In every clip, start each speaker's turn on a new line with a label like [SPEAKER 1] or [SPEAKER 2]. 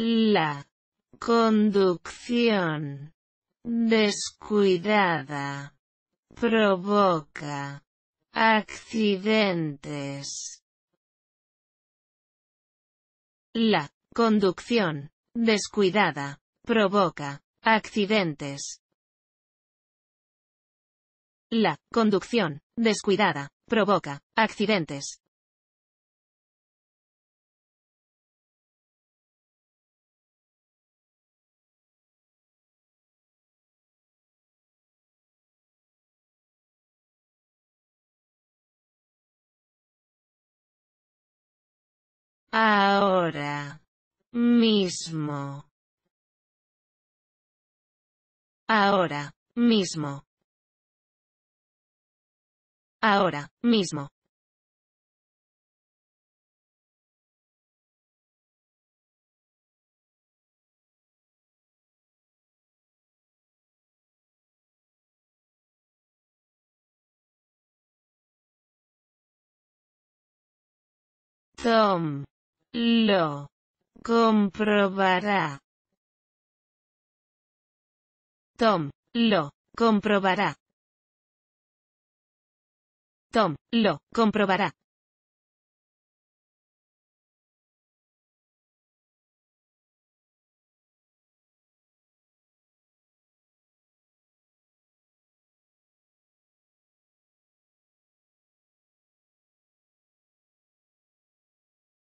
[SPEAKER 1] La conducción descuidada provoca accidentes. La conducción descuidada provoca accidentes. La conducción descuidada provoca accidentes.
[SPEAKER 2] Ahora. Mismo. Ahora. Mismo. Ahora. Mismo. Tom. Lo comprobará. Tom lo comprobará. Tom lo comprobará.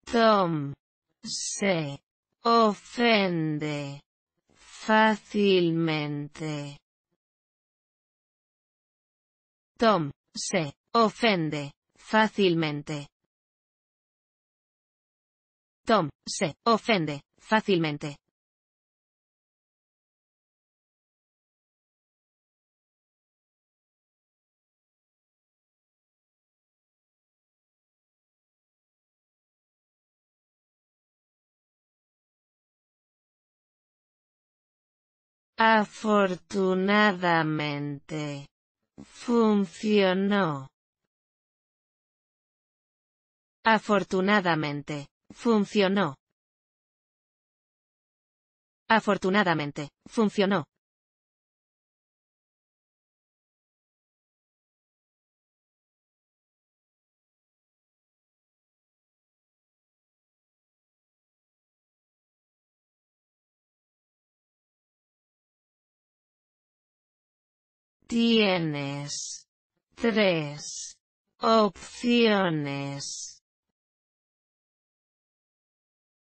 [SPEAKER 1] Tom se ofende fácilmente. Tom se ofende fácilmente.
[SPEAKER 2] Tom se ofende fácilmente. Afortunadamente.
[SPEAKER 1] Funcionó. Afortunadamente. Funcionó.
[SPEAKER 2] Afortunadamente. Funcionó.
[SPEAKER 1] Tienes tres opciones.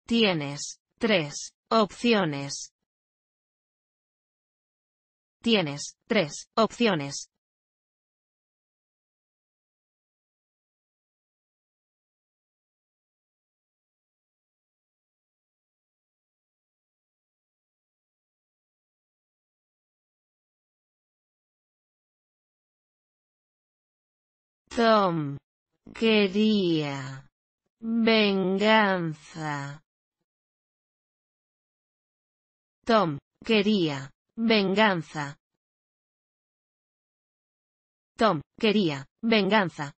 [SPEAKER 1] Tienes tres
[SPEAKER 2] opciones. Tienes tres opciones. Tom. Quería. Venganza. Tom. Quería. Venganza. Tom. Quería. Venganza.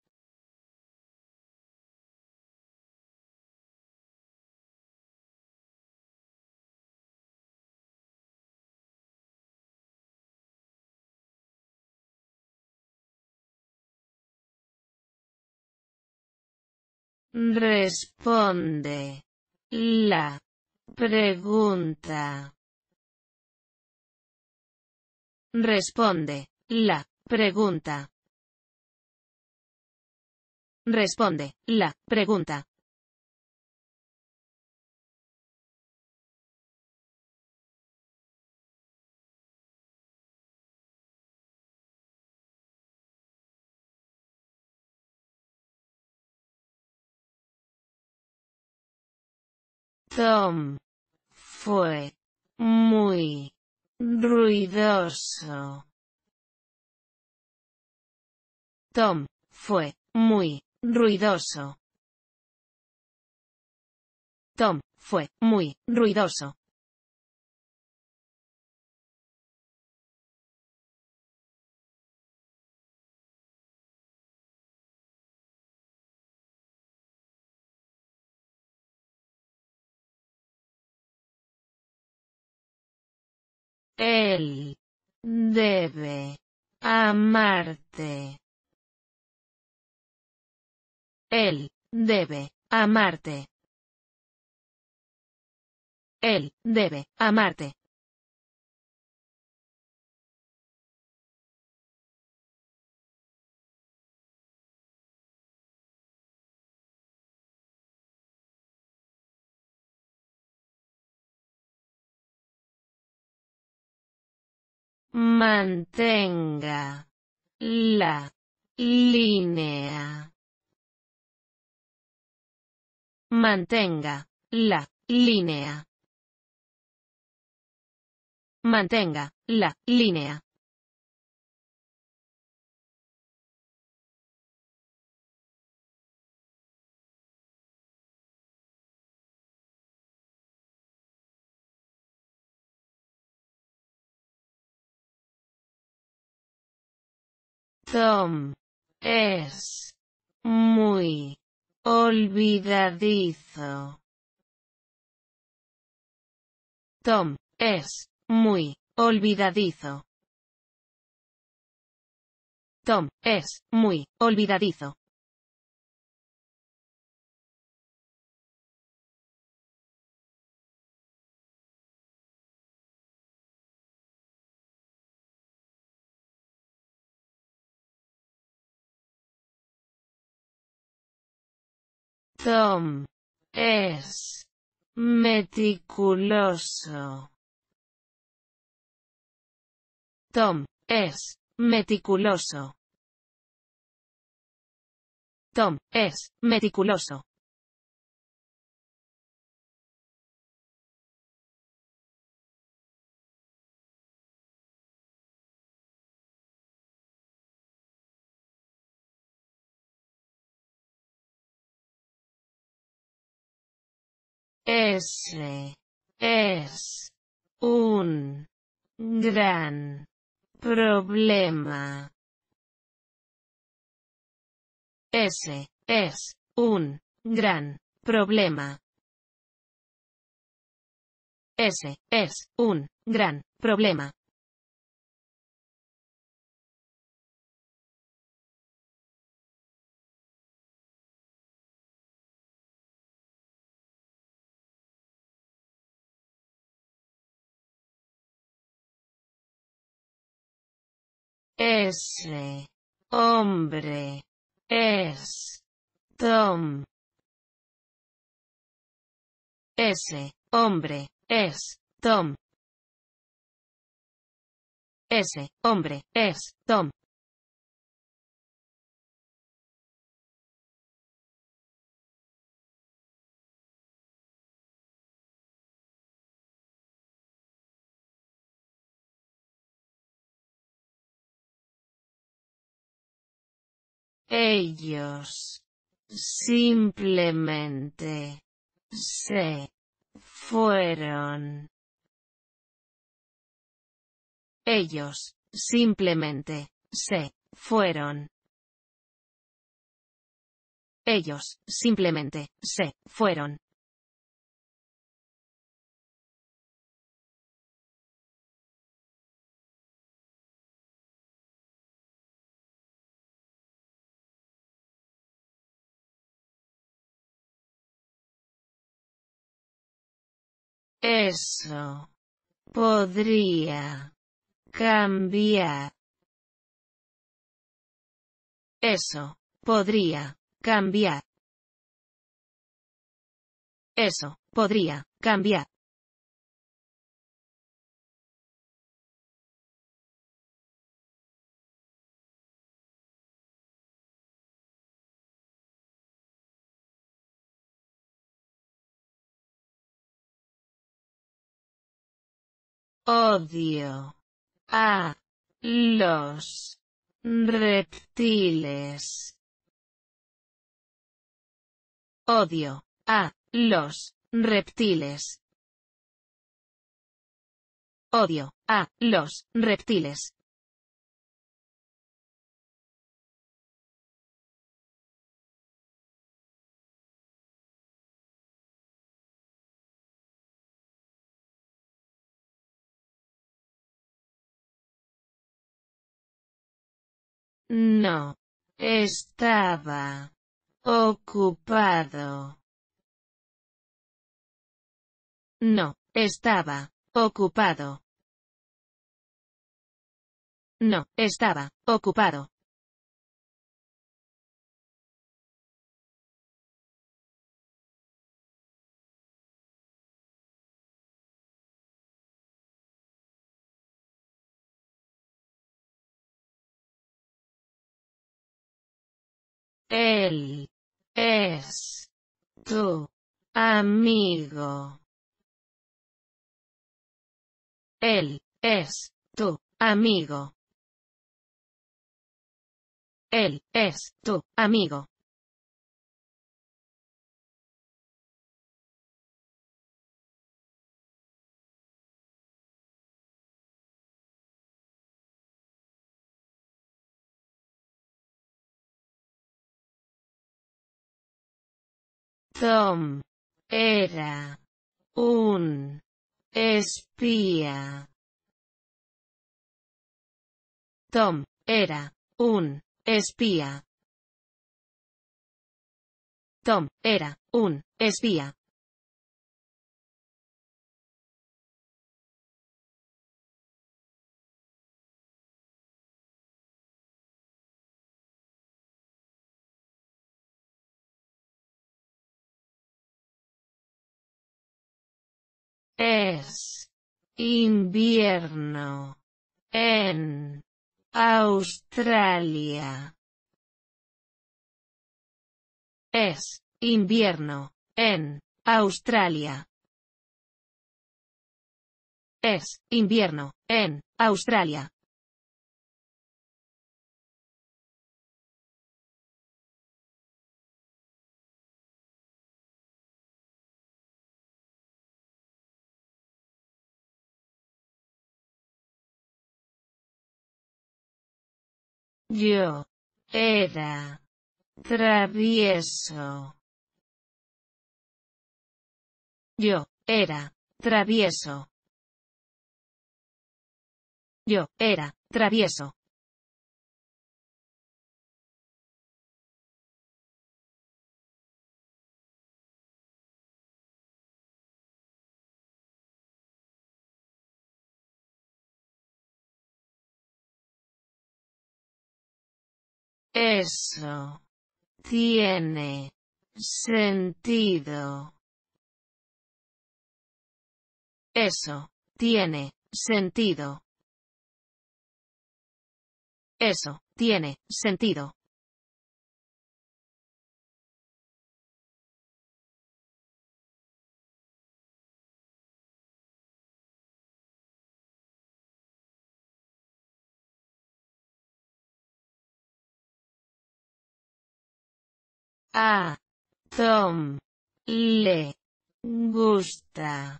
[SPEAKER 2] Responde. La. Pregunta. Responde. La. Pregunta. Responde. La. Pregunta. Tom. Fue. Muy. Ruidoso. Tom. Fue. Muy. Ruidoso. Tom. Fue. Muy. Ruidoso. Él debe amarte. Él debe amarte. Él debe amarte. mantenga la línea mantenga la línea mantenga la línea Tom. Es. Muy. Olvidadizo. Tom. Es. Muy. Olvidadizo. Tom. Es. Muy. Olvidadizo. Tom. Es. Meticuloso. Tom. Es. Meticuloso. Tom. Es. Meticuloso. Ese es un gran problema. Ese es un gran problema. Ese es un gran problema. Ese hombre es Tom. Ese hombre es Tom. Ese hombre es Tom.
[SPEAKER 1] Ellos. Simplemente. Se. Fueron. Ellos. Simplemente.
[SPEAKER 2] Se. Fueron. Ellos, simplemente, se, fueron.
[SPEAKER 1] Eso. Podría. Cambiar. Eso. Podría. Cambiar.
[SPEAKER 2] Eso. Podría. Cambiar. Odio. A. Los. Reptiles. Odio. A. Los. Reptiles. Odio. A. Los. Reptiles. No. Estaba. Ocupado. No. Estaba. Ocupado. No. Estaba. Ocupado. Él es tu amigo. Él es tu amigo. Él es tu amigo. Tom era un espía. Tom era un espía. Tom era un espía. Es invierno en Australia. Es invierno en Australia. Es invierno en Australia. Yo. Era. Travieso. Yo. Era. Travieso. Yo. Era. Travieso. Eso. Tiene. Sentido. Eso. Tiene. Sentido. Eso. Tiene. Sentido. A Tom le gusta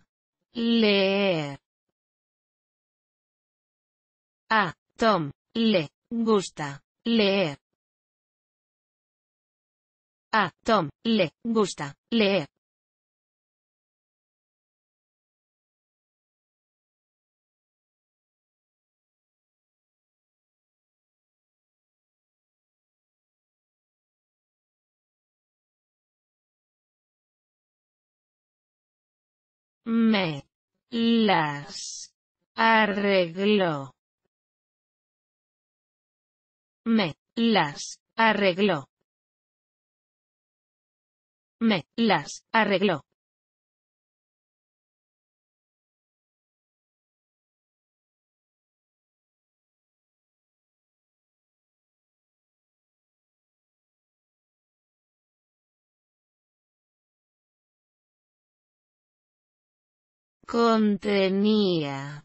[SPEAKER 2] leer. A Tom le gusta leer. A Tom le gusta leer. Me las arregló. Me las arregló. Me las arregló.
[SPEAKER 1] Contenía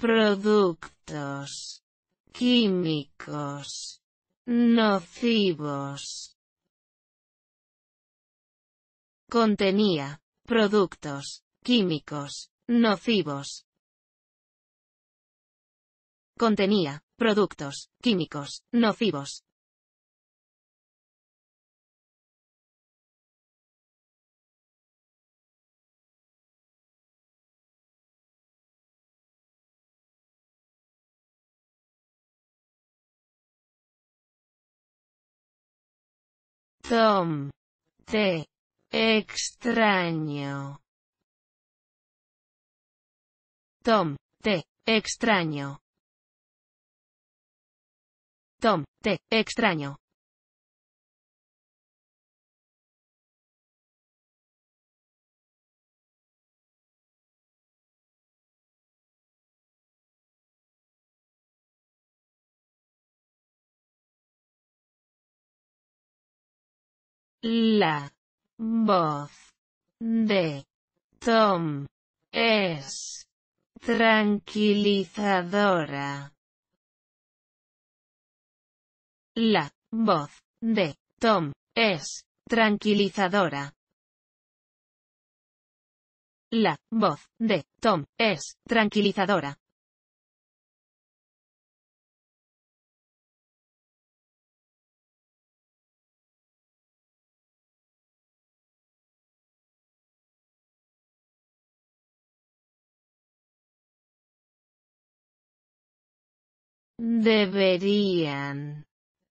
[SPEAKER 1] productos químicos nocivos. Contenía productos químicos nocivos. Contenía productos
[SPEAKER 2] químicos nocivos. Tom. Te. Extraño. Tom. Te. Extraño. Tom. Te. Extraño. La
[SPEAKER 1] voz de Tom es tranquilizadora. La voz de Tom es tranquilizadora.
[SPEAKER 2] La voz de Tom es tranquilizadora. Deberían.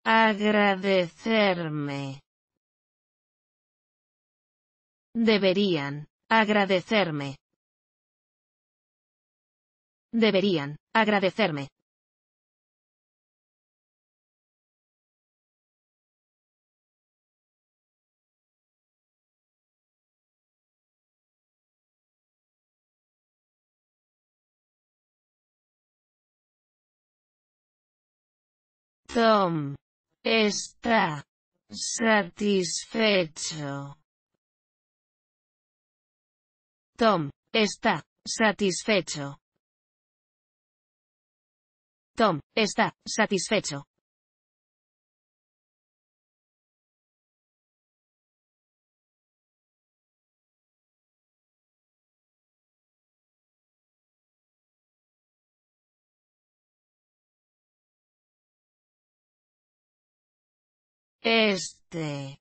[SPEAKER 1] Agradecerme. Deberían. Agradecerme.
[SPEAKER 2] Deberían. Agradecerme.
[SPEAKER 1] Tom está satisfecho. Tom está satisfecho.
[SPEAKER 2] Tom está satisfecho. Este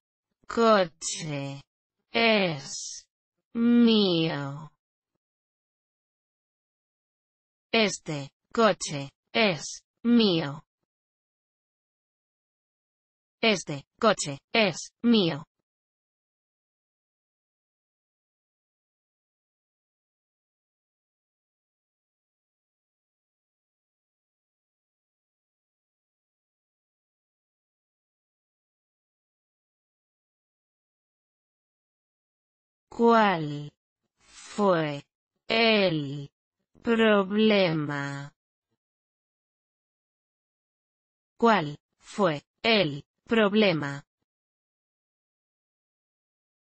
[SPEAKER 2] coche es mío. Este coche es mío. Este coche es mío. ¿Cuál fue el problema? ¿Cuál fue el problema?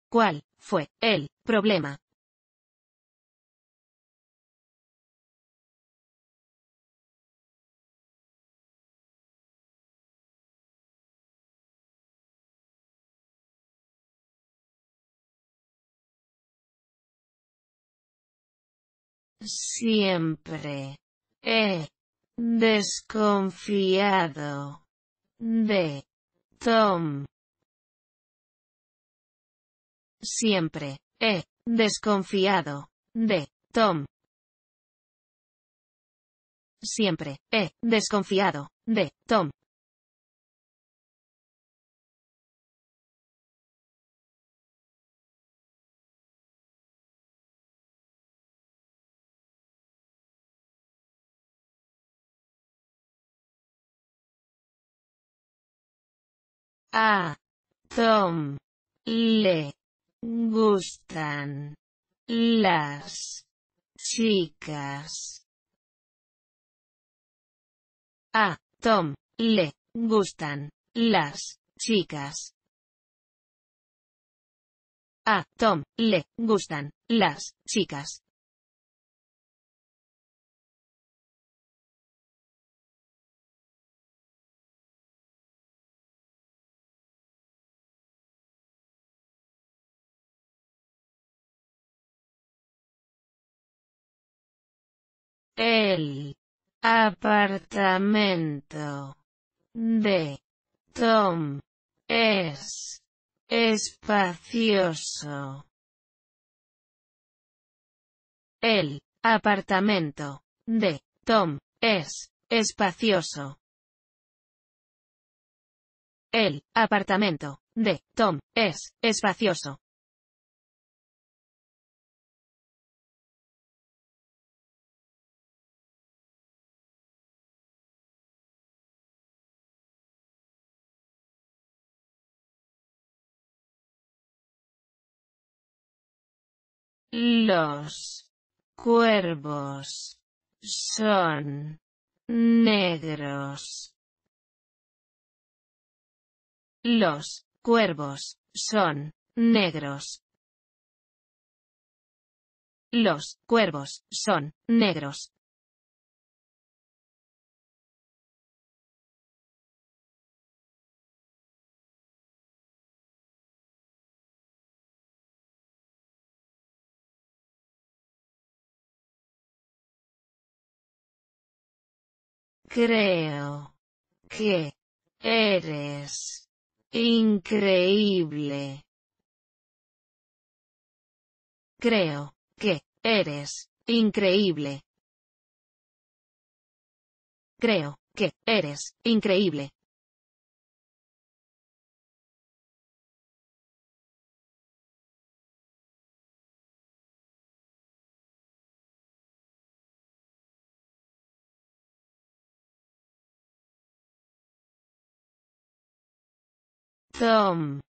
[SPEAKER 2] ¿Cuál fue el problema?
[SPEAKER 1] Siempre. He desconfiado de Tom. Siempre. He desconfiado de Tom. Siempre he desconfiado de Tom. A Tom le gustan las chicas. A Tom le gustan las chicas. A Tom le gustan las chicas. El apartamento de Tom es espacioso. El apartamento de Tom es espacioso. El apartamento de Tom es espacioso.
[SPEAKER 2] Los cuervos son negros. Los cuervos son negros. Los cuervos son negros. Creo que
[SPEAKER 1] eres increíble. Creo que eres increíble.
[SPEAKER 2] Creo que eres increíble. Tom.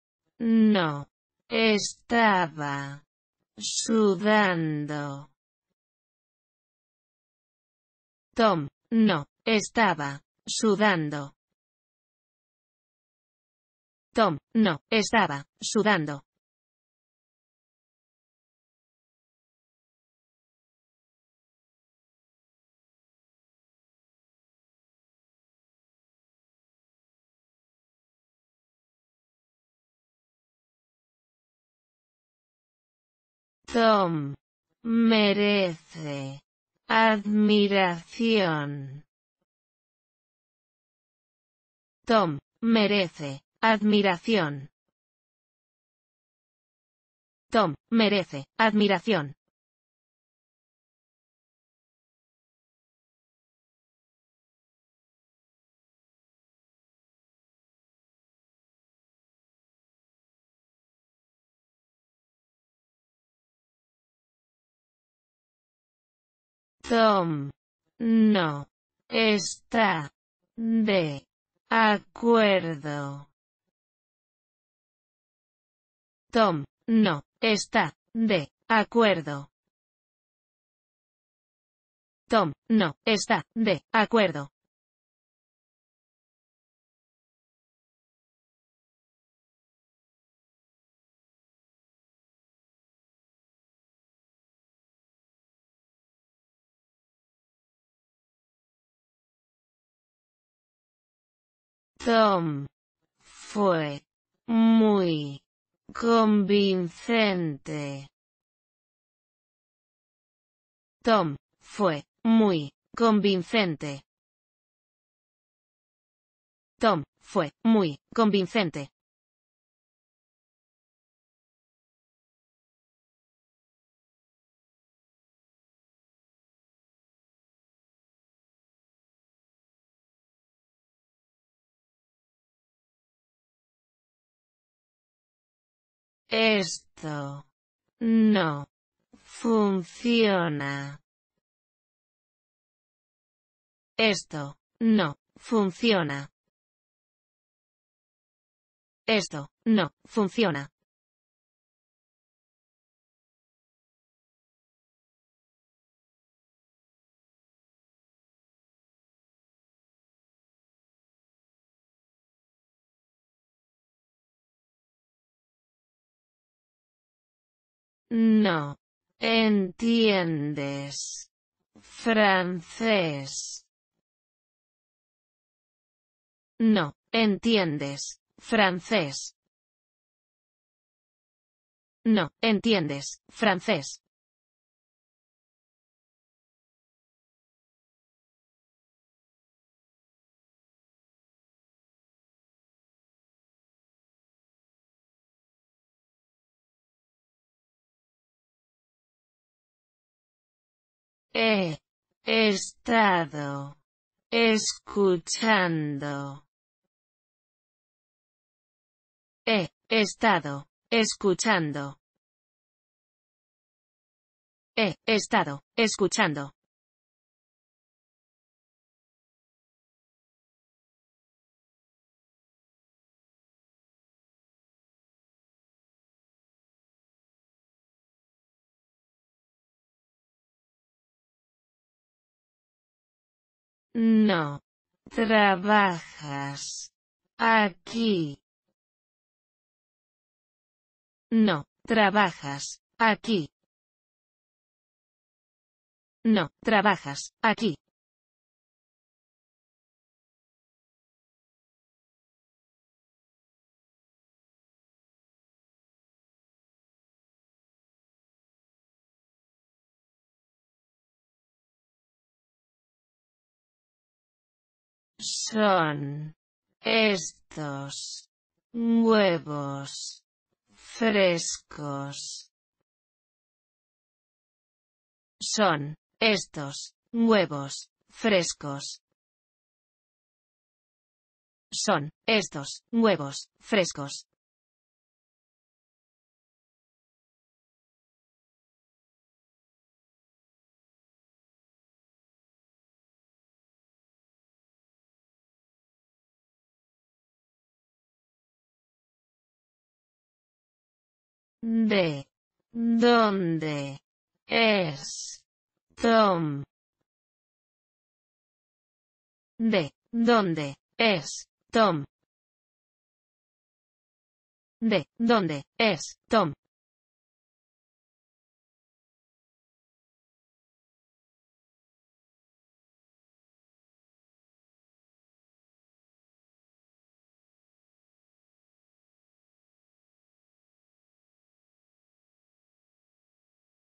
[SPEAKER 2] No.
[SPEAKER 1] Estaba. Sudando. Tom. No. Estaba. Sudando.
[SPEAKER 2] Tom. No. Estaba. Sudando. Tom. Merece. Admiración. Tom. Merece. Admiración. Tom. Merece. Admiración. Tom. No. Está. De. Acuerdo. Tom. No. Está. De. Acuerdo. Tom. No. Está. De. Acuerdo.
[SPEAKER 1] Tom. Fue. Muy. Convincente. Tom. Fue.
[SPEAKER 2] Muy. Convincente. Tom. Fue. Muy. Convincente. Esto. No. Funciona. Esto. No. Funciona. Esto. No. Funciona. No. ¿Entiendes? Francés. No. ¿Entiendes? Francés. No. ¿Entiendes? Francés. He
[SPEAKER 1] estado escuchando. He estado escuchando.
[SPEAKER 2] He estado escuchando. No. Trabajas. Aquí. No. Trabajas. Aquí. No. Trabajas. Aquí. Son
[SPEAKER 1] estos huevos frescos. Son estos
[SPEAKER 2] huevos frescos. Son estos huevos frescos. de, dónde, es, Tom. De, dónde, es, Tom. De, dónde, es, Tom.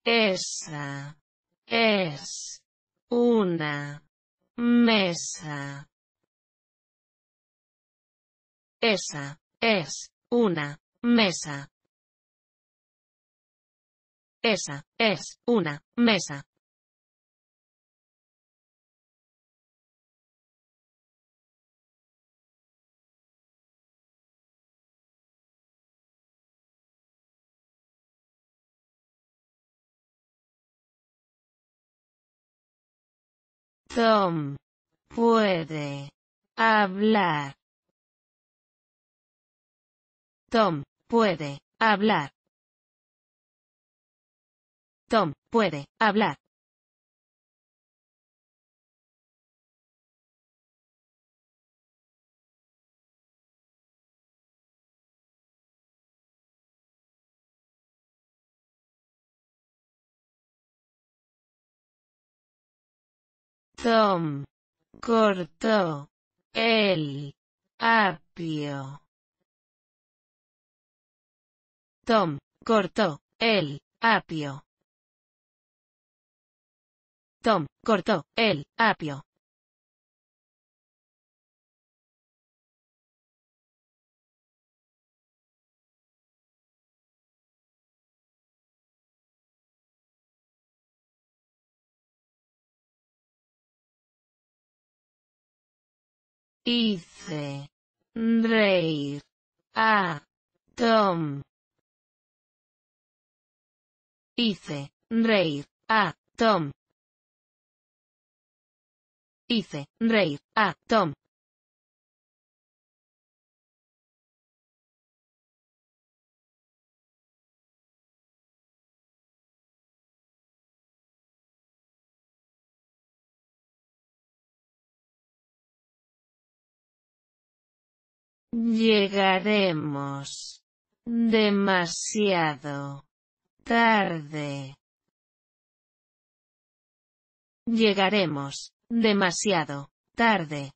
[SPEAKER 2] Esa. Es. Una. Mesa. Esa. Es. Una. Mesa. Esa. Es. Una. Mesa. Tom. Puede. Hablar. Tom. Puede. Hablar. Tom. Puede. Hablar. Tom. Cortó. El. Apio. Tom. Cortó. El. Apio. Tom. Cortó. El. Apio. Hice. Reír. A. Tom. Hice. Reír. A. Tom. Hice. Reír. A. Tom. Llegaremos. Demasiado. Tarde. Llegaremos. Demasiado. Tarde.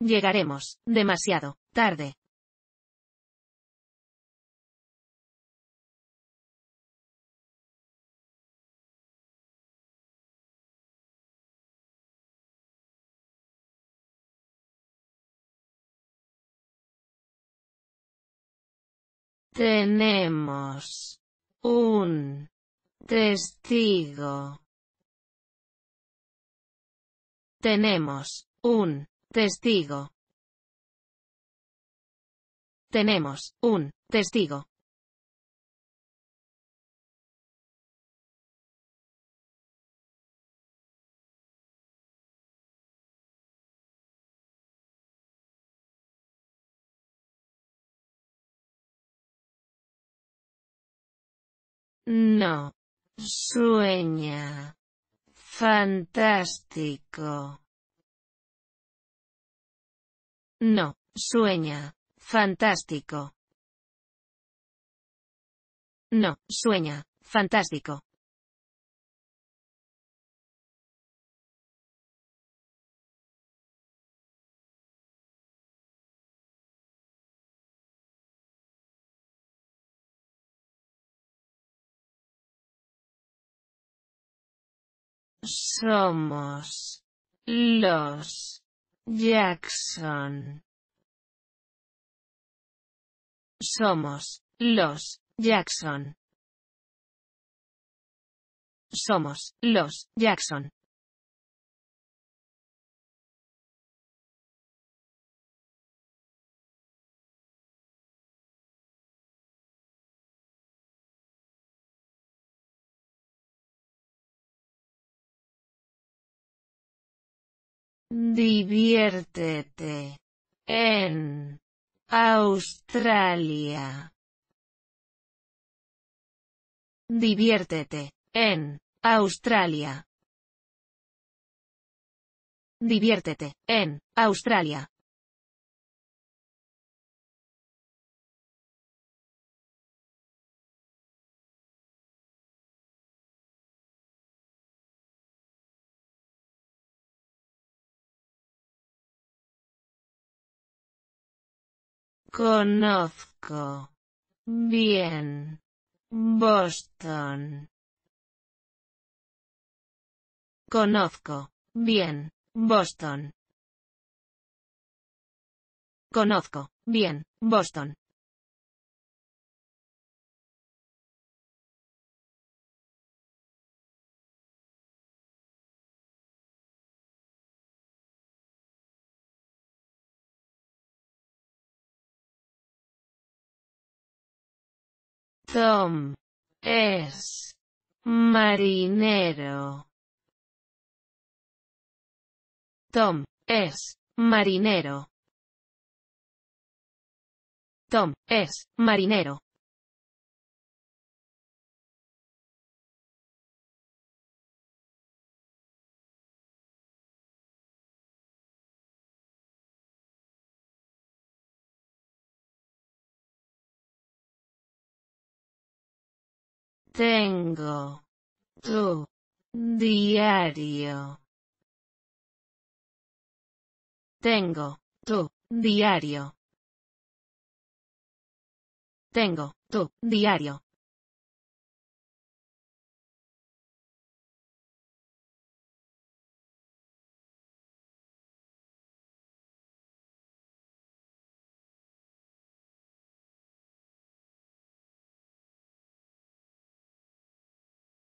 [SPEAKER 2] Llegaremos. Demasiado. Tarde. Tenemos un testigo. Tenemos un testigo. Tenemos un testigo. No. Sueña. Fantástico. No. Sueña. Fantástico. No. Sueña. Fantástico. Somos los Jackson. Somos los Jackson. Somos los Jackson. Diviértete.
[SPEAKER 1] En Australia. Diviértete. En
[SPEAKER 2] Australia. Diviértete. En Australia. Conozco. Bien. Boston. Conozco. Bien. Boston. Conozco. Bien. Boston. Tom. Es. Marinero. Tom. Es. Marinero. Tom. Es. Marinero. Tengo. Tu. Diario. Tengo. Tu. Diario. Tengo. Tu. Diario.